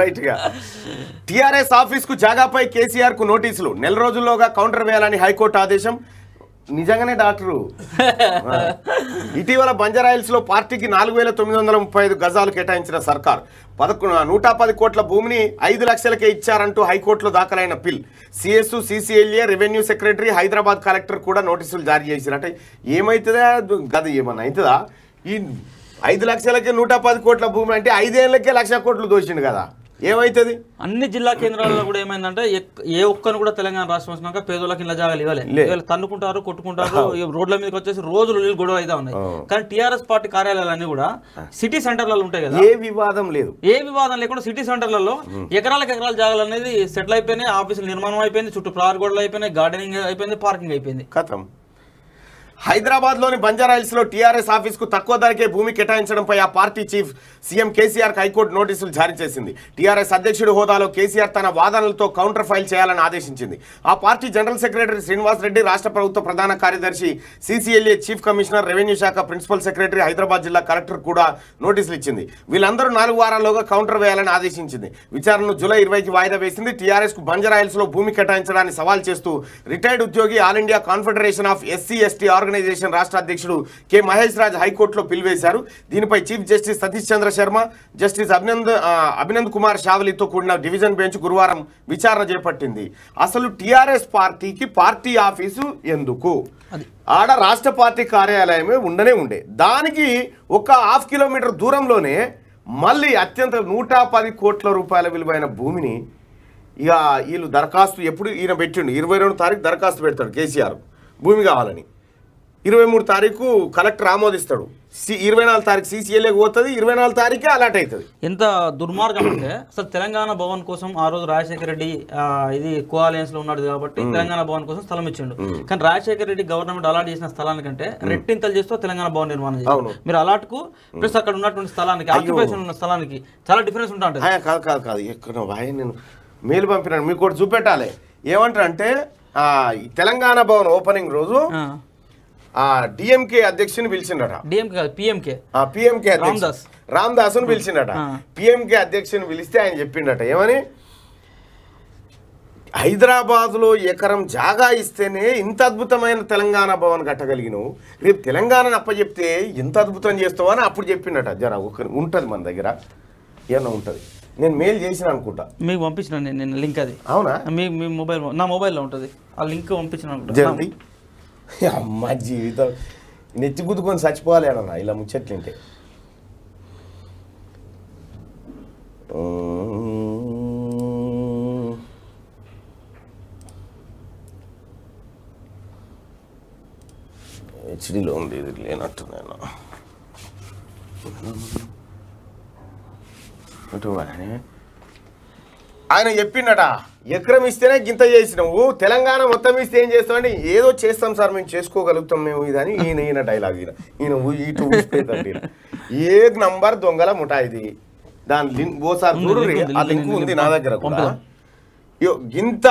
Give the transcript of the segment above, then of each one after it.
రైట్గా TRS ఆఫీస్కు జాగాపై కేసీఆర్కు నోటీసులు నెల రోజుల్లోగా కౌంటర్ వేయాలని హైకోర్టు ఆదేశం నిజంగానే డాక్టరు ఇటీవల బంజారాయిల్స్ లో పార్టీకి నాలుగు వేల తొమ్మిది వందల ముప్పై ఐదు గజాలు కేటాయించిన సర్కార్ పదకొండు నూట పది కోట్ల భూమిని ఐదు లక్షలకే ఇచ్చారంటూ హైకోర్టులో దాఖలైన PIL CS CCLA revenue secretary Hyderabad collector కూడా నోటీసులు జారీ చేసినట్టే ఏమవుతుందా గది ఏమన్నా అవుతుందా ఈ ఐదు లక్షలకి నూట పది కోట్ల భూమి అంటే ఐదేళ్ళకే లక్ష కోట్లు దోషిండు కదా ఏమైతుంది అన్ని జిల్లా కేంద్రాల్లో కూడా ఏమైందంటే ఏ ఒక్కరు కూడా తెలంగాణ రాష్ట్రం వచ్చినాక పేదోళ్ళకి ఇలా జాగాలు ఇవ్వలేదు తన్నుకుంటారు కొట్టుకుంటారు రోడ్ల మీదకి వచ్చేసి రోజులు నీళ్ళు గొడవ అయితే ఉన్నాయి కానీ టీఆర్ఎస్ పార్టీ కార్యాలయాలన్నీ కూడా సిటీ సెంటర్లలో ఉంటాయి కదా ఏ వివాదం లేదు ఏ వివాదం లేకుండా సిటీ సెంటర్లలో ఎకరాలకు ఎకరాల జాగాలు అనేది సెటిల్ అయిపోయినాయి ఆఫీసులు నిర్మాణం అయిపోయింది చుట్టూ ప్రార్ గోడలు అయిపోయినాయి గార్డెనింగ్ అయిపోయింది పార్కింగ్ అయిపోయింది కథం హైదరాబాద్లోని లో టీఆర్ఎస్ ఆఫీస్ కు తక్కువ ధరకే భూమి కేటాయించడంపై ఆ party chief CM KCR high court నోటీసులు జారీ చేసింది టీఆర్ఎస్ అధ్యక్షుడి హోదాలో కేసీఆర్ తన వాదనలతో కౌంటర్ ఫైల్ చేయాలని ఆదేశించింది ఆ party general secretary Srinivas Reddy రాష్ట్ర ప్రభుత్వ ప్రధాన కార్యదర్శి సీసీఎల్ఏ చీఫ్ కమిషనర్ రెవెన్యూ శాఖ ప్రిన్సిపల్ సెక్రటరీ హైదరాబాద్ జిల్లా కలెక్టర్ కూడా నోటీసులు ఇచ్చింది వీళ్ళందరూ నాలుగు వారాల్లోగా కౌంటర్ వేయాలని ఆదేశించింది విచారణను జూలై ఇరవైకి వాయిదా వేసింది టీఆర్ఎస్ కు బంజారాయిల్స్ లో భూమి కేటాయించడాన్ని సవాల్ చేస్తూ రిటైర్డ్ ఉద్యోగి all India confederation of SC ST organisation రాష్ట్ర అధ్యక్షుడు కె మహేష్ రాజ్ హైకోర్టులో పిలివేశారు దీనిపై chief justice Satish Chandra Sharma justice Abhinanda Abhinand Kumar షావలితో కూడిన డివిజన్ బెంచ్ గురువారం విచారణ చేపట్టింది అసలు టీఆర్ఎస్ పార్టీకి పార్టీ ఆఫీసు ఎందుకు ఆడ రాష్ట్ర పార్టీ కార్యాలయమే ఉండనే ఉండే దానికి ఒక హాఫ్ కిలోమీటర్ దూరంలోనే మళ్ళీ అత్యంత నూట పది కోట్ల రూపాయల విలువైన భూమిని ఇక వీళ్ళు దరఖాస్తు ఎప్పుడు ఈయన పెట్టిండు ఇరవై రెండు తారీఖు దరఖాస్తు పెడతాడు కేసీఆర్ భూమి కావాలని ఇరవై మూడు తారీఖు కలెక్టర్ ఆమోదిస్తాడు సి ఇరవై నాలుగు తారీఖు సీసీఏలకు పోతుంది ఇరవై నాలుగు తారీఖే అలాట్ అవుతుంది ఎంత దుర్మార్గం అంటే అసలు తెలంగాణ భవన్ కోసం ఆ రోజు రాజశేఖర రెడ్డి ఇది కోఆలయన్స్ లో ఉన్నాడు కాబట్టి తెలంగాణ భవన్ కోసం స్థలం ఇచ్చిండు కానీ రాజశేఖర రెడ్డి గవర్నమెంట్ అలాట్ చేసిన స్థలానికంటే రెట్టింతలు చేస్తూ తెలంగాణ భవన్ నిర్మాణం చేస్తారు మీరు అలాట్ కు ప్లస్ అక్కడ ఉన్నటువంటి స్థలానికి ఆక్యుపేషన్ ఉన్న స్థలానికి చాలా డిఫరెన్స్ ఉంటా కాదు కాదు కాదు ఎక్కడ నేను మెయిల్ పంపినాను మీకు కూడా చూపెట్టాలి ఏమంటారంటే తెలంగాణ భవన్ ఓపెనింగ్ రోజు డిఎంకే అధ్యక్షుని పిలిచిండట డిఎంకే పిఎంకే పిఎంకే దాస్ ను పిలిచిండట పిఎంకే అధ్యక్షుని పిలిస్తే ఆయన చెప్పిండట ఏమని హైదరాబాద్లో ఎకరం జాగా ఇస్తేనే ఇంత అద్భుతమైన తెలంగాణ భవన్ కట్టగలిగిన రేపు తెలంగాణను అప్పచెప్తే ఇంత అద్భుతం చేస్తావు అని అప్పుడు చెప్పిండట జర ఒక ఉంటుంది మన దగ్గర ఏమన్నా ఉంటుంది నేను మెయిల్ చేసిన అనుకుంటా మీకు పంపించిన నేను లింక్ అది అవునా మీ మీ మొబైల్ నా మొబైల్లో ఉంటుంది ఆ లింక్ పంపించిన అనుకుంటా అమ్మ జీవితం నెత్తి గుద్దుకొని అన్న ఇలా ముచ్చట్లింటే హెచ్డీలో ఉంది ఇది లేనట్టు నేను అటు ఆయన చెప్పిండట ఎకరం ఇస్తేనే గింత చేసినావు తెలంగాణ మొత్తం ఇస్తే ఏం చేస్తామంటే ఏదో చేస్తాం సార్ మేము చేసుకోగలుగుతాం మేము ఇదని ఈయన ఈయన డైలాగ్ ఈయన ఈయన ఇటు ఊసిపోయిందండి ఏ నంబర్ దొంగల ముఠా ఇది దాని లింక్ ఓసారి చూడురి ఆ లింక్ ఉంది నా దగ్గర కూడా ఇంత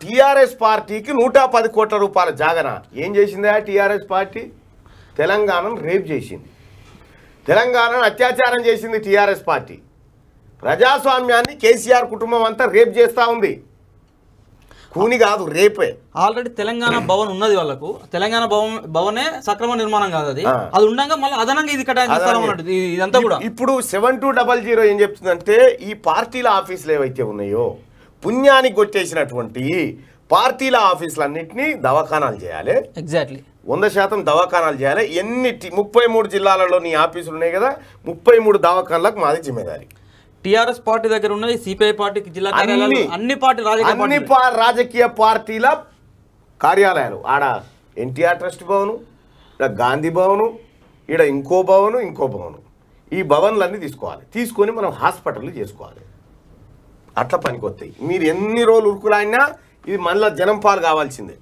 టిఆర్ఎస్ పార్టీకి నూట పది కోట్ల రూపాయల జాగన ఏం చేసింది ఆ టిఆర్ఎస్ పార్టీ తెలంగాణను రేప్ చేసింది తెలంగాణను అత్యాచారం చేసింది టిఆర్ఎస్ పార్టీ ప్రజాస్వామ్యాన్ని కేసీఆర్ కుటుంబం అంతా రేపు చేస్తూ ఉంది కూని కాదు రేపే ఆల్రెడీ తెలంగాణ భవన్ ఉన్నది వాళ్ళకు తెలంగాణ భవన్ భవనే సక్రమ నిర్మాణం కాదు అది అది ఉండగా మళ్ళీ అదనంగా ఇది కట్టాలన్నట్టు ఇదంతా కూడా ఇప్పుడు సెవెన్ టూ డబల్ జీరో ఏం చెప్తుందంటే ఈ పార్టీల ఆఫీసులు ఏవైతే ఉన్నాయో పుణ్యానికి వచ్చేసినటువంటి పార్టీల ఆఫీసులన్నింటినీ దవాఖానాలు చేయాలి ఎగ్జాక్ట్లీ వంద శాతం దవాఖానాలు చేయాలి ఎన్ని ముప్పై మూడు జిల్లాలలో నీ ఆఫీసులు ఉన్నాయి కదా ముప్పై మూడు దవాఖానాలకు మాది జిమ్మేదారి టిఆర్ఎస్ పార్టీ దగ్గర ఉన్నది సిపిఐ పార్టీ జిల్లా కార్యాలయాలు అన్ని పార్టీ రాజకీయ రాజకీయ పార్టీల కార్యాలయాలు ఆడ ఎన్టీఆర్ ట్రస్ట్ భవను ఇక్కడ గాంధీ భవను ఇక్కడ ఇంకో భవను ఇంకో భవను ఈ భవన్లన్నీ తీసుకోవాలి తీసుకొని మనం హాస్పిటల్ చేసుకోవాలి అట్లా వస్తాయి మీరు ఎన్ని రోజులు ఉరుకులాడినా ఇది మళ్ళీ జనం పాలు కావాల్సిందే